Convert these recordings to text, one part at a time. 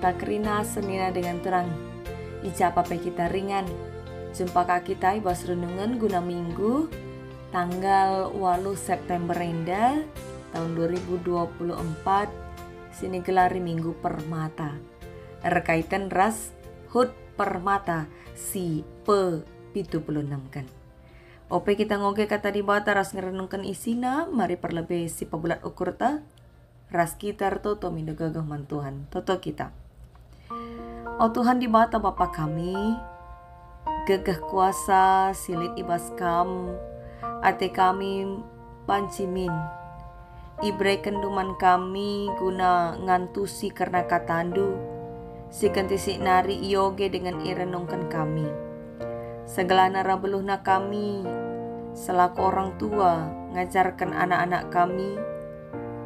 tak kerina senina dengan terang. Ica pape kita ringan. Jumpa kak kita ibas renungan guna minggu tanggal 8 September renda tahun 2024 sini gelari minggu permata. Rekaitan ras hut permata si pe 76 kan. Ope kita ngoge kata di bawah ras ngerenungkan isina, mari perlebih si pebulat ukurta. Ras kita toto mindo gagah mantuhan, toto kita. Oh Tuhan di mata Bapa kami, gegah kuasa silit ibas kam, ate kami pancimin. Ibre kenduman kami guna ngantusi karena katandu, si kentisi nari ioge dengan irenungkan kami. Segala beluhna kami, selaku orang tua, ngajarkan anak-anak kami,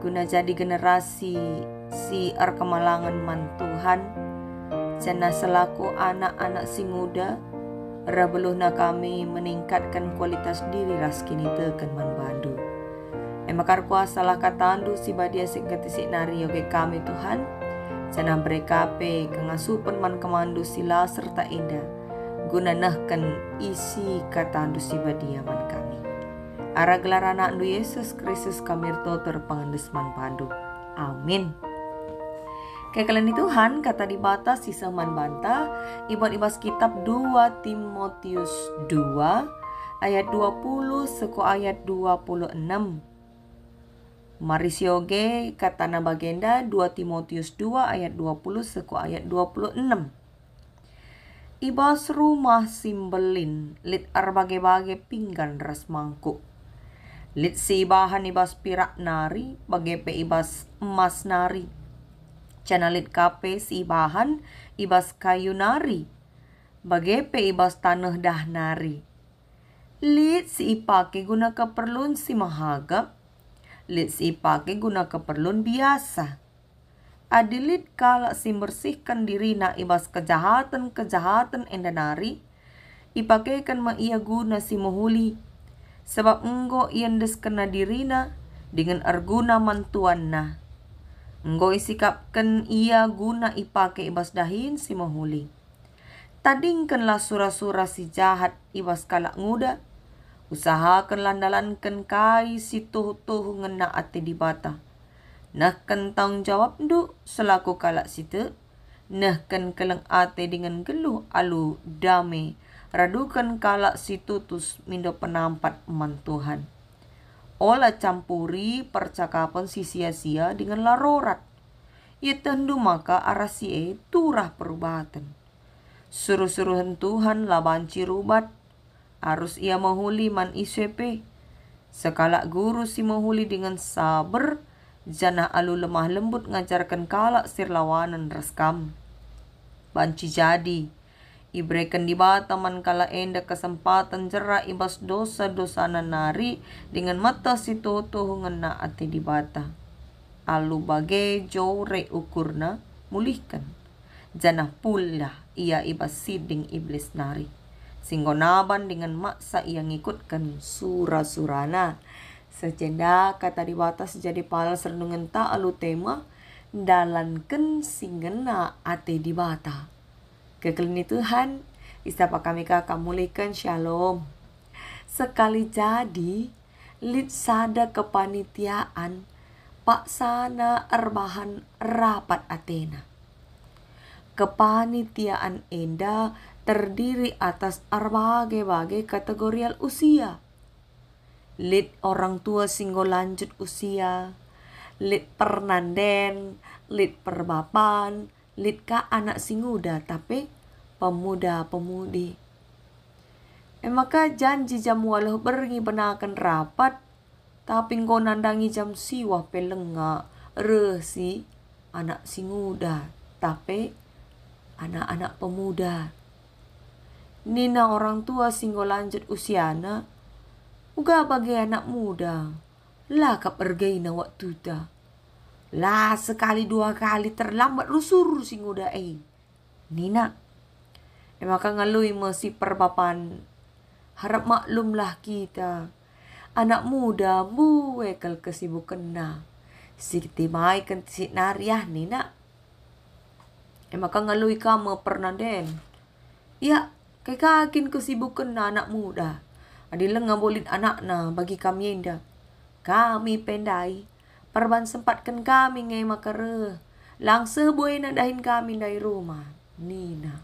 guna jadi generasi si erkemalangan man Tuhan, Sena selaku anak-anak si muda, rabeluhna kami meningkatkan kualitas diri raskini teken man bandu. Emakar kuasalah katandu si badia singkati nari yoge kami Tuhan, sena berekape kengasupan man kemandu sila serta indah, guna gunanahkan isi katandu si badia man kami. Ara gelar anak Yesus Kristus kami terpangandes man pandu. Amin. Kekalian Tuhan kata di batas sisa banta Iban ibas kitab 2 Timotius 2 ayat 20 seko ayat 26 Marisioge kata nabagenda bagenda 2 Timotius 2 ayat 20 seko ayat 26 Ibas rumah simbelin lit arbage-bage pinggan ras mangkuk Lit si bahan ibas pirak nari, bagepe ibas emas nari Channelit kape si bahan ibas kayu nari. Bagepe ibas tanah dah nari. Lit si ipake guna keperluan si mahagap. Lit si ipake guna keperluan biasa. Adilit kalak si bersihkan diri na ibas kejahatan-kejahatan endanari. kan ma ia guna si muhuli sebab enggo ian des diri na dengan arguna mantuanna. Ngo isikapkan ia guna ipake ibas dahin si mahuli. Tadingkanlah sura-sura si jahat ibas kalak nguda. Usahakanlah nalankan kai si tuh tuh ngena ati di bata. Nah kentang jawab duk selaku kalak situ. Nah ken keleng ate dengan geluh alu dame. Radukan kalak si tutus mindo penampat man Tuhan. Ola campuri percakapan si sia-sia dengan larorat. Ia tendu maka arah si e turah perubatan. suruh suruh Tuhan laban cirubat. Arus ia menghuli man isepe. Sekalak guru si menghuli dengan sabar. Jana alu lemah lembut ngajarkan kalak sirlawanan reskam. Banci jadi. Iberikan di bataman kala enda kesempatan jera ibas dosa-dosa nanari dengan mata situ tuh ngena ati di bata. Alu bage jore ukurna mulihkan. Janah pula ia ibas siding iblis nari. Singgonaban dengan maksa ia ngikutkan sura-surana. Sejenda kata di bata sejadi pala serdungan tak alu tema dalankan singgena ate di bata. Kegelaran Tuhan, istapa kami kamu mulaikan shalom. Sekali jadi, lid sada kepanitiaan, pak sana erbahan rapat Athena. Kepanitiaan Enda terdiri atas berbagai-bagai kategorial usia. Lid orang tua singgo lanjut usia, lid pernanden, lid perbapan, Litka anak singuda tapi pemuda-pemudi. Emakah eh, janji jam walau pergi benakan rapat tapi ngko nandangi jam siwa pelenga resi anak singuda tapi anak-anak pemuda. Nina orang tua singgo lanjut usiana, uga bagi anak muda, lah ergaina waktu dah. Lah sekali dua kali terlambat rusur si ngoda eh. Nina. Emak eh, maka ngalui mo perbapan. Harap maklumlah kita. Anak muda kal kesibuk kena Si timay kan si nariah nina. Emak eh, maka ngalui pernah mo Pernaden. Ya, kakin kesibuk kena anak muda. Adilah ngambolin anak na bagi kami indah. Kami pendai Perban sempatkan kami ngai makara. Langsa buai nak dahin kami dari rumah. Nina.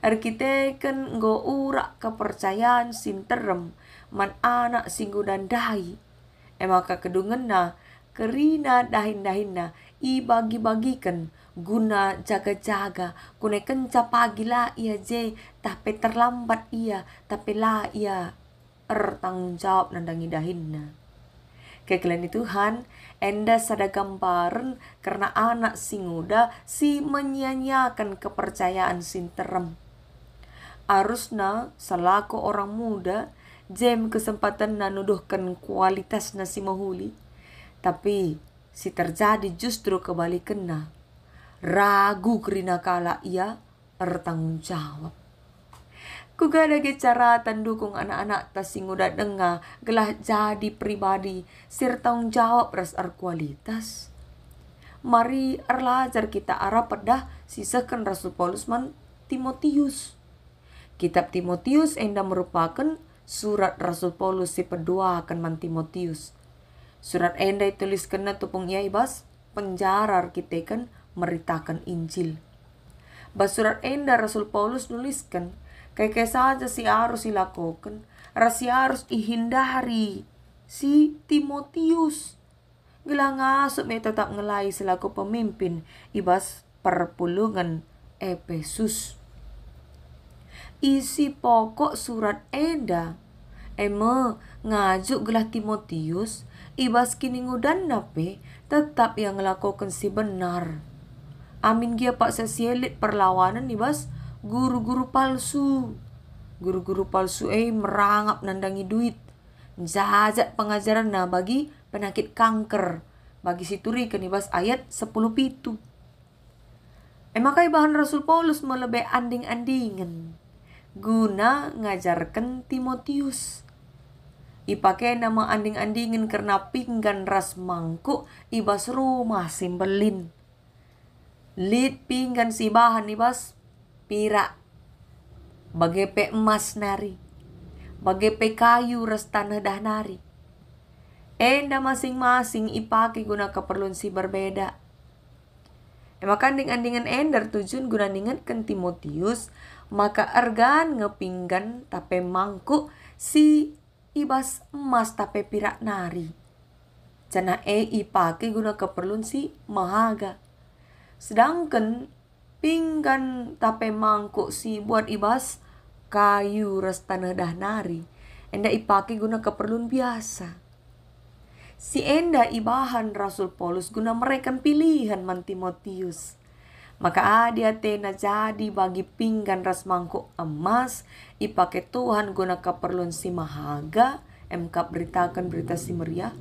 Arkiteken go urak kepercayaan sinterem man anak singgu dan dahi. Emaka kedungena kerina dahin-dahinna i bagi-bagikan guna jaga-jaga kune kenca pagi lah ia je tapi terlambat ia tapi lah ia Ertang jawab nandangi dahinna. Kekelian Tuhan, enda sadagamparan karena anak si muda si menyanyiakan kepercayaan sin terem. Arusna selaku orang muda, jem kesempatan nanuduhkan kualitas nasi mahuli. Tapi si terjadi justru kena Ragu kerina kala ia bertanggung jawab. Kugalagi cara dukung anak-anak tasingudad dengar gelah jadi pribadi sirtang jawab ras ar kualitas. Mari arlajar kita arah pedah sisakan Rasul Paulus man Timotius. Kitab Timotius enda merupakan surat Rasul Paulus si pedua akan man Timotius. Surat enda tulis kena tupung ia ibas penjara kita kan meritakan Injil. Bas surat enda Rasul Paulus nuliskan si Arus siaro Rasi harus ihindari si Timotius. Gila ngasuk me tetap ngelai selaku pemimpin ibas perpulungan Efesus. Isi pokok surat Eda Eme ngajuk gelah Timotius ibas kini ngudan nape tetap yang ngelakukan si benar. Amin gia pak sesielit perlawanan ibas guru-guru palsu. Guru-guru palsu eh merangap nandangi duit. Zazat pengajaran nah bagi penyakit kanker. Bagi situri kenibas ayat 10 pitu. Emakai eh, bahan Rasul Paulus melebih anding-andingan. Guna ngajarkan Timotius. Ipakai nama anding andingan karena pinggan ras mangkuk ibas rumah simbelin. Lid pinggan si bahan ibas pira bagepe emas nari bagai pe kayu restana dah nari enda masing-masing ipake guna keperluan si berbeda e dengan andingan ender tujuan guna dengan kentimotius maka ergan ngepinggan tape mangku si ibas emas tape pirak nari cana e ipake guna keperluan si mahaga sedangkan pinggan tape mangkuk si buat ibas kayu restana dah nari enda ipake guna keperluan biasa si enda ibahan rasul polus guna mereka pilihan Mantimotius. maka adia tena jadi bagi pinggan ras mangkuk emas ipake Tuhan guna keperluan si mahaga MK beritakan berita si meriah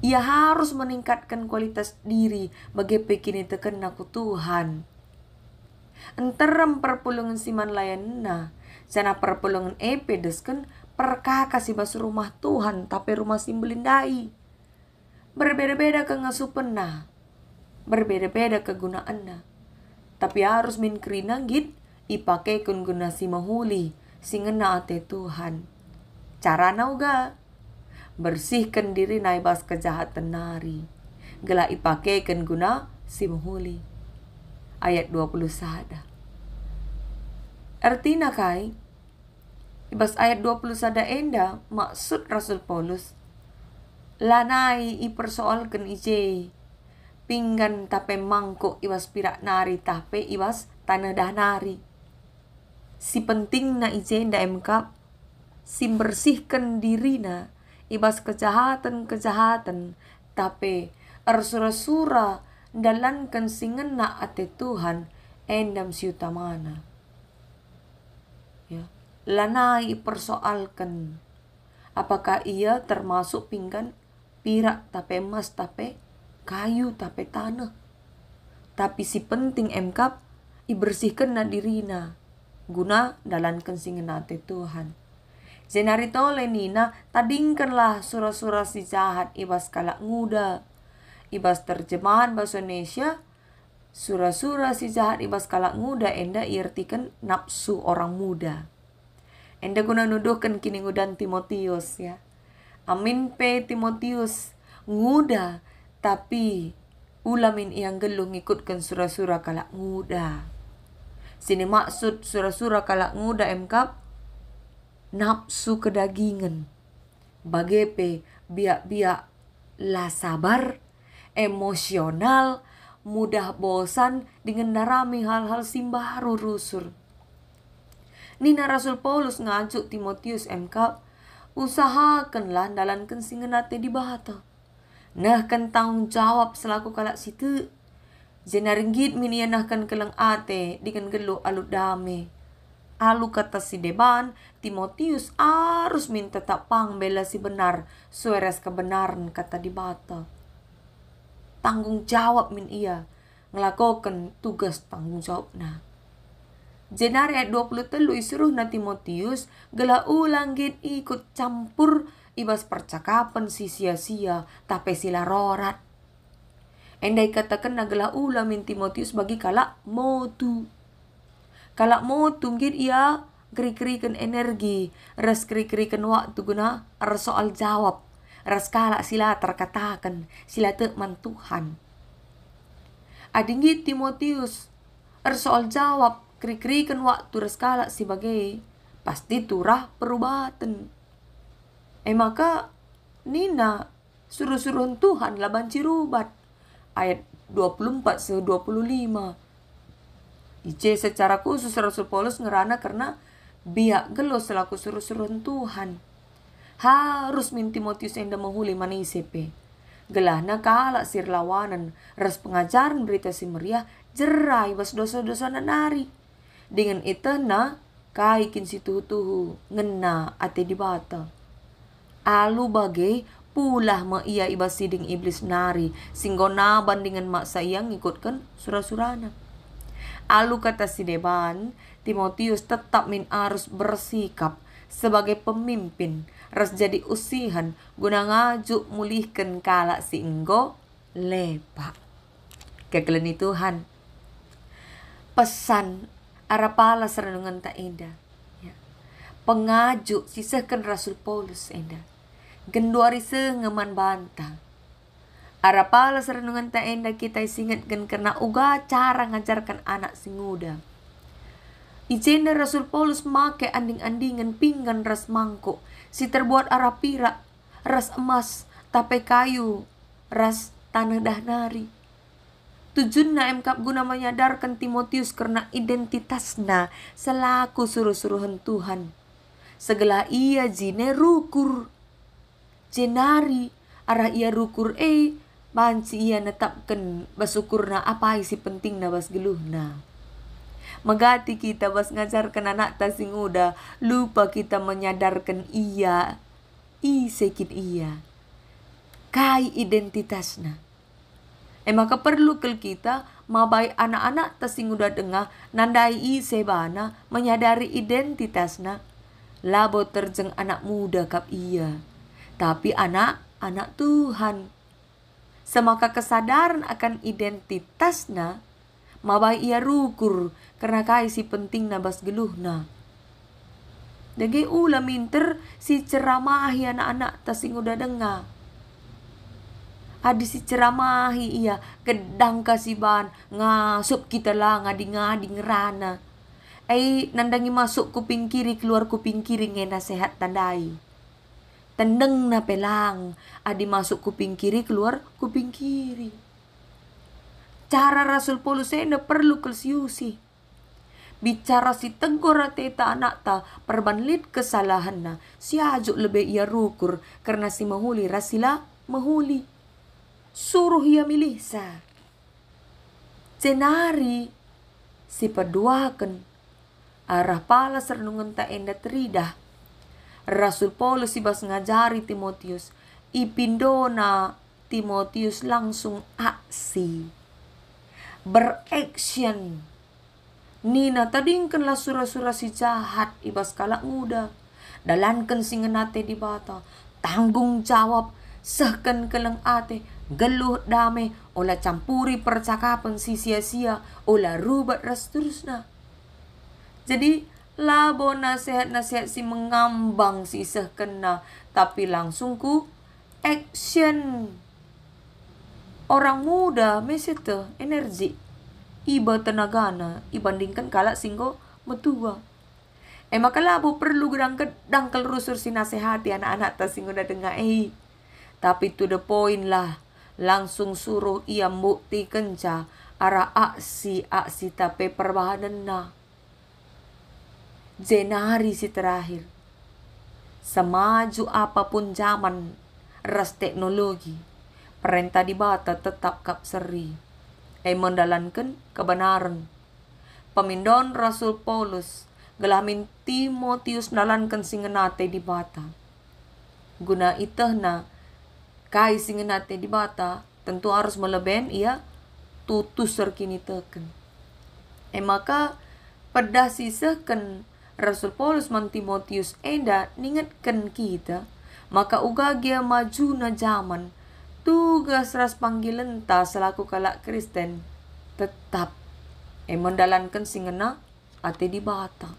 ia harus meningkatkan kualitas diri bagi pekini tekan ku Tuhan Enterem perpulungan siman layan na. Sana perpulungan epe desken perkaka si basu rumah Tuhan tapi rumah simbelin dai. Berbeda-beda ke ngasupen na. Berbeda-beda kegunaan na. Tapi harus min kerina git ipake kun guna si mahuli si ngena ate Tuhan. cara uga bersihkan diri naibas kejahatan nari. gelai ipake kun guna si mahuli ayat 20 sada. Artina ibas ayat 20 enda, maksud Rasul Paulus, lanai persoalkan ije, pinggan tape mangkok ibas pirak nari tape ibas tanah dah nari. Si penting na ije enda emkap, si bersihkan dirina, ibas kejahatan-kejahatan, tape ersura-sura dalan kensingen nak ate Tuhan endam siutamana. Ya, lanai persoalkan apakah ia termasuk pinggan pirak tape emas tape kayu tape tanah. Tapi si penting emkap ibersihkan na dirina guna dalan kensingena te Tuhan. Zenarito lenina tadingkanlah sura-sura si jahat ibas kalak nguda ibas terjemahan bahasa Indonesia sura-sura si jahat ibas kalak muda enda iertikan nafsu orang muda enda guna nuduhkan kini ngudan Timotius ya amin pe Timotius muda tapi ulamin yang gelung ikutkan sura-sura kalak muda sini maksud sura-sura kalak muda emkap nafsu kedagingan bagepe biak-biak lah sabar emosional, mudah bosan dengan narami hal-hal simbaru rusur. Nina Rasul Paulus ngajuk Timotius MK, usahakanlah dalam kencinganate di bahata. Nah kan tanggung jawab selaku kalak situ. Jenarenggit minianahkan keleng ate dengan geluk alu dame. Alu kata si Deban, Timotius harus minta tak pang bela si benar, sueres kebenaran kata di bata tanggung jawab min ia ngelakukan tugas tanggung jawab na. jenar ayat 20 telu isuruh na Timotius gela ulangin ikut campur ibas percakapan si sia-sia tapi sila rorat. Endai katakan na gela ulamin Timotius bagi kalak motu. Kalak motu mungkin ia kri kerikan energi, res kri kerikan waktu guna soal jawab raskala sila terkatakan sila teman Tuhan. Adingi Timotius ersoal jawab kri-krikan waktu raskala sebagai pasti turah perubatan. Eh maka Nina suruh-suruh Tuhan laban cirubat ayat 24 se 25. Ije secara khusus Rasul Paulus ngerana karena biak gelos selaku suruh-suruh Tuhan harus min Timotius enda menghuli mana isepe. Gelahna kala sir lawanan, ras pengajaran berita si meriah, jerai bas dosa-dosa nanari. Dengan na, kai si tuhu-tuhu, ngena ate bata. Alu bagai pula ma ia iba siding iblis nari, singgona bandingan maksa ia ngikutkan surah-surana. Alu kata si Deban, Timotius tetap min arus bersikap sebagai pemimpin ras jadi usihan guna ngaju mulihkan kala si enggo lepa kegeleni Tuhan pesan arapala serenungan tak indah ya. pengaju sisakan Rasul Paulus indah genduari sengeman bantang Arapala serenungan tak indah kita isingatkan karena uga cara ngajarkan anak singuda Ijene Rasul Paulus make anding-andingan pinggan ras mangkok. Si terbuat arah pira, ras emas, tape kayu, ras tanah dahnari. Tujuan emkap guna menyadarkan Timotius karena identitasna selaku suruh-suruhan Tuhan. Segala ia jine rukur. Jenari arah ia rukur e, banci ia netapkan basukurna apa isi penting na bas geluhna. Megati kita bas ngajarkan anak tasing uda. lupa kita menyadarkan ia i sekit ia kai identitasnya eh perlu kel kita mabai anak-anak tasing uda dengah nandai i sebana menyadari identitasnya labo terjeng anak muda kap ia tapi anak anak Tuhan semaka kesadaran akan identitasnya, mabai ia rukur karena kai si penting nabas geluh na. Dagi ula minter si ceramahi anak anak-anak udah denga. Nah. Adi si ceramahi iya kedang kasiban ngasup kita lah ngadi ngadi ngerana. Ei nandangi masuk kuping kiri keluar kuping kiri ngena sehat tandai. Tendeng na pelang, adi masuk kuping kiri keluar kuping kiri cara Rasul Paulus saya perlu kelsiusi bicara si tegur teta anak ta perbanlit kesalahan na si ajuk lebih ia rukur karena si mahuli rasila mahuli suruh ia milih sa cenari si perduakan arah pala serenungan tak enda teridah Rasul Paulus bas ngajari Timotius ipindona Timotius langsung aksi beraction Nina tadingkanlah surah-surah si jahat iba skala muda. Dalankan nate di bata. Tanggung jawab sehkan keleng ate geluh dame ola campuri percakapan si sia-sia ola rubat terusna. Jadi labo nasihat-nasihat si mengambang si sehkena tapi langsung ku action. Orang muda mesete energi iba tenagana ibandingkan kala singgo metua. Emak eh, kalau perlu gerangkat dangkal rusur sinasehati anak-anak ta singgo na dengar eh. Tapi to the point lah, langsung suruh ia bukti kenca arah aksi aksi tapi perbahanan nah. na. Jenari si terakhir. Semaju apapun zaman, ras teknologi, perintah di bata tetap kap seri mendalankan kebenaran. Pemindon Rasul Paulus gelamin Timotius nalankan singenate di bata. Guna na kai singenate di bata tentu harus meleben ia tutus serkini teken. E maka pedah sisahkan Rasul Paulus man Timotius enda ningetken kita maka uga gea maju na zaman tugas ras panggilan tak selaku kalak Kristen tetap emondalankan singena ate di bata.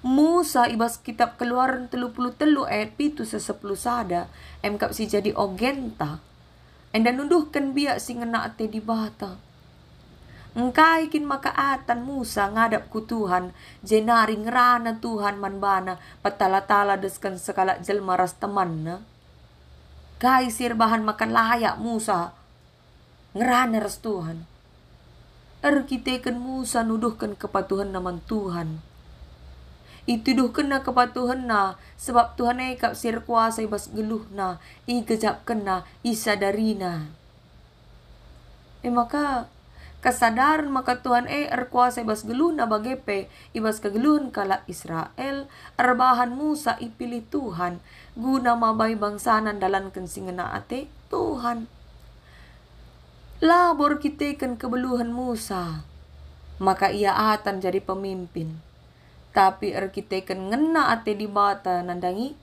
Musa ibas kitab keluaran telu puluh telu ayat pitu sesepuluh sada emkap si jadi ogenta. Enda nuduhkan biak singena ate di bata. Engkai kin makaatan Musa ngadap ku Tuhan, jenari ngerana Tuhan manbana, petala-tala deskan sekala jelmaras temanna gaisir bahan makan layak Musa. Ngerana restuhan. Tuhan. Er kan Musa nuduhkan kepatuhan naman Tuhan. Itu duh kena kepatuhan na, sebab Tuhan ekap sir kuasa ibas geluh na, i gejap kena, i na. Eh maka, kesadaran maka Tuhan e erkuasa ibas geluh na bagepe, ibas kegeluhan kala Israel, erbahan Musa ipilih Tuhan, guna mabay nan dalan ken singena ate Tuhan. Labor kita ken kebeluhan Musa, maka ia atan jadi pemimpin. Tapi er kita ken ngena ate di bata nandangi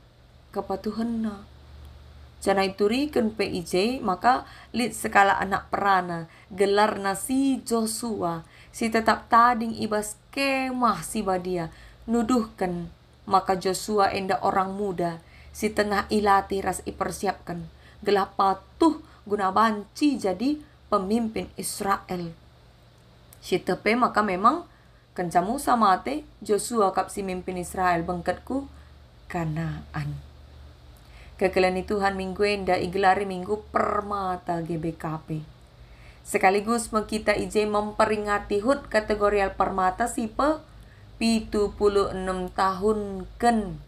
kepatuhanna. Jana itu riken PIJ maka lit sekala anak perana gelar nasi Joshua si tetap tading ibas kemah si badia nuduhkan maka Joshua enda orang muda Si tengah ilati ras ipersiapkan. Gelah patuh guna banci jadi pemimpin Israel. Si tepe maka memang kencamu sama te Joshua kap si mimpin Israel bengketku kanaan. Kekelani Tuhan minggu enda igelari minggu permata GBKP. Sekaligus mengkita ije memperingati hut kategorial permata sipe 76 tahun ken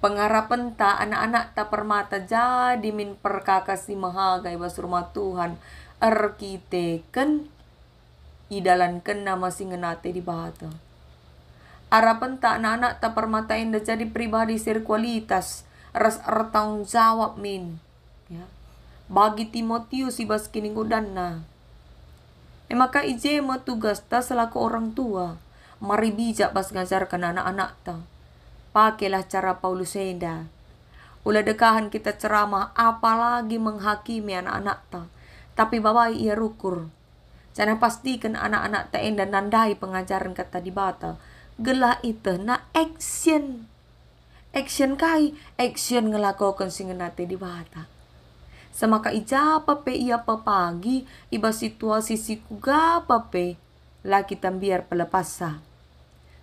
Pengarapan ta anak-anak ta permata jadi min perkakasi maha bas rumah Tuhan. arkiteken kite ken idalan kena masih ngenate di bahata. Arapan ta anak-anak ta permata inda jadi pribadi sir kualitas. Res ertang jawab min. Ya. Bagi Timotius si kini kudanna. E maka ije tugas ta selaku orang tua. Mari bijak bas ngajarkan anak-anak ta Pakailah cara Paulus Senda. Ula dekahan kita ceramah apalagi menghakimi anak-anak ta. Tapi bawa ia rukur. Cana pastikan anak-anak ta enda nandai pengajaran kata di bata. Gelah itu na action. Action kai, action ngelakukan singenate di bata. Semaka ijapa pe ia papagi, iba situasi siku kuga pe. Laki tambiar pelepasa.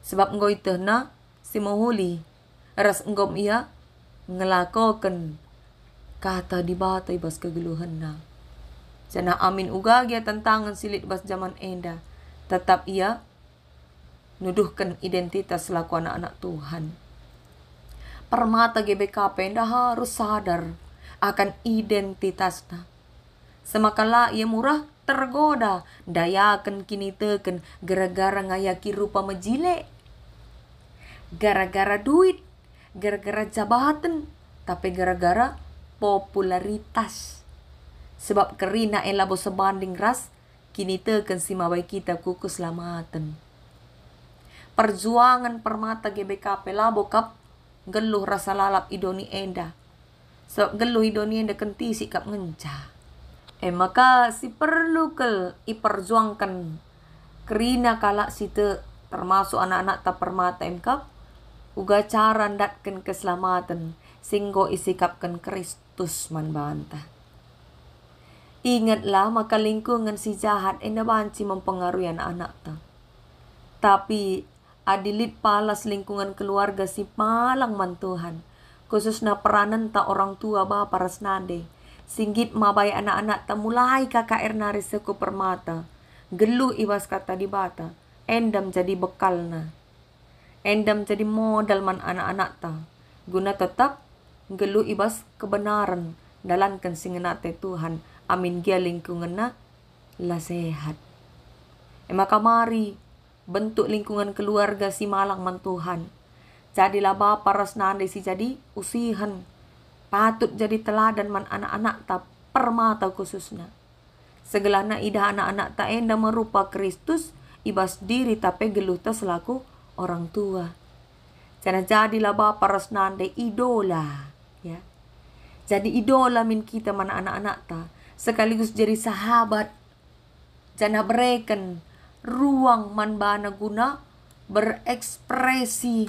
Sebab ngoi tehna, simuhuli ras ngom iya ngelakokan kata di bas kegeluhan na. Sana amin uga ugagya tantangan silit bas zaman enda. Tetap ia nuduhkan identitas laku anak-anak Tuhan. Permata GBKP enda harus sadar akan identitasnya. Semakala ia murah tergoda, dayakan kini teken gara-gara ngayaki rupa mejilek gara-gara duit, gara-gara jabatan, tapi gara-gara popularitas. Sebab kerina elabu sebanding ras, kini tekan si mawai kita kukus lamatan. Perjuangan permata GBKP labo kap geluh rasa lalap idoni enda. Sebab geluh idoni enda kenti sikap ngenca. Eh maka si perlu ke iperjuangkan kerina kalak sita termasuk anak-anak tak permata kap uga cara ndatken keselamatan singgo isikapkan Kristus man bantah. Ingatlah maka lingkungan si jahat enda banci mempengaruhi anak-anak ta. Tapi adilit palas lingkungan keluarga si palang man Tuhan. Khususnya peranan ta orang tua ba paras nade. Singgit mabai anak-anak ta mulai kakak ernari seku permata. Gelu ibas kata dibata, bata. Endam jadi bekalna endam jadi modal man anak-anak ta. Guna tetap gelu ibas kebenaran dalam kensingena te Tuhan. Amin gia lingkungan lah sehat. Emak mari bentuk lingkungan keluarga si malang man Tuhan. Jadilah bapa rasnaan desi jadi usihan. Patut jadi teladan man anak-anak ta permata khususnya. segelana idah anak-anak ta enda merupa Kristus, ibas diri tapi geluta selaku orang tua. Jangan jadilah bapa rasnande idola. Ya. Jadi idola min kita mana anak-anak ta. Sekaligus jadi sahabat. Jangan bereken ruang man bana guna berekspresi.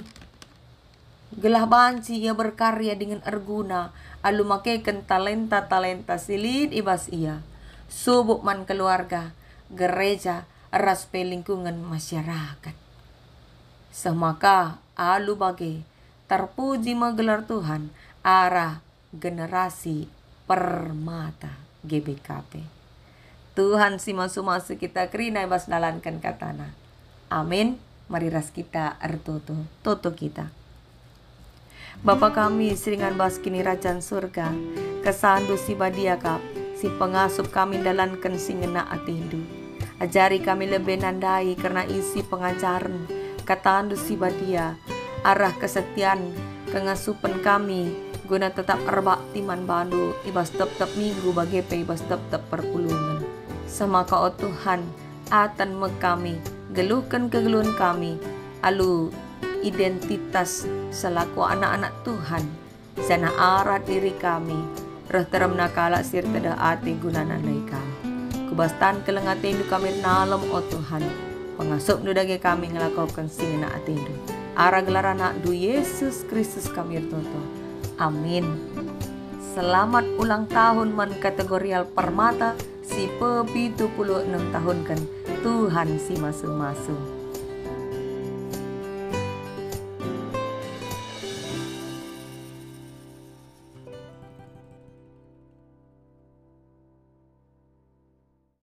Gelah banci ia berkarya dengan erguna. Alumakeken talenta-talenta silid ibas ia. Subuk man keluarga, gereja, ras lingkungan masyarakat. Semaka alu bagi terpuji menggelar Tuhan arah generasi permata GBKP. Tuhan simasu-masu kita kerinai nalankan katana. Amin. Mari ras kita ertoto, toto kita. Bapa kami seringan bas kini rajan surga, kesandu si badiakap, si pengasup kami dalankan ati atindu. Ajari kami lebih nandai karena isi pengajaran, kataan dusi badia, arah kesetiaan kengasupan kami, guna tetap erbak timan bandu, ibas tep-tep minggu bagi pe ibas tep-tep perpulungan. Sama kau Tuhan, atan me kami, gelukan kegelun kami, alu identitas selaku anak-anak Tuhan, sana arah diri kami, roh terem nakala sir teda ati gunana kami. Kubastan kelengate indu kami nalem o Tuhan, pengasup nudage kami ngelakukan tidur. atindu ara anak du Yesus Kristus kami toto amin selamat ulang tahun man kategorial permata si pe enam tahun kan Tuhan si masuk masuk.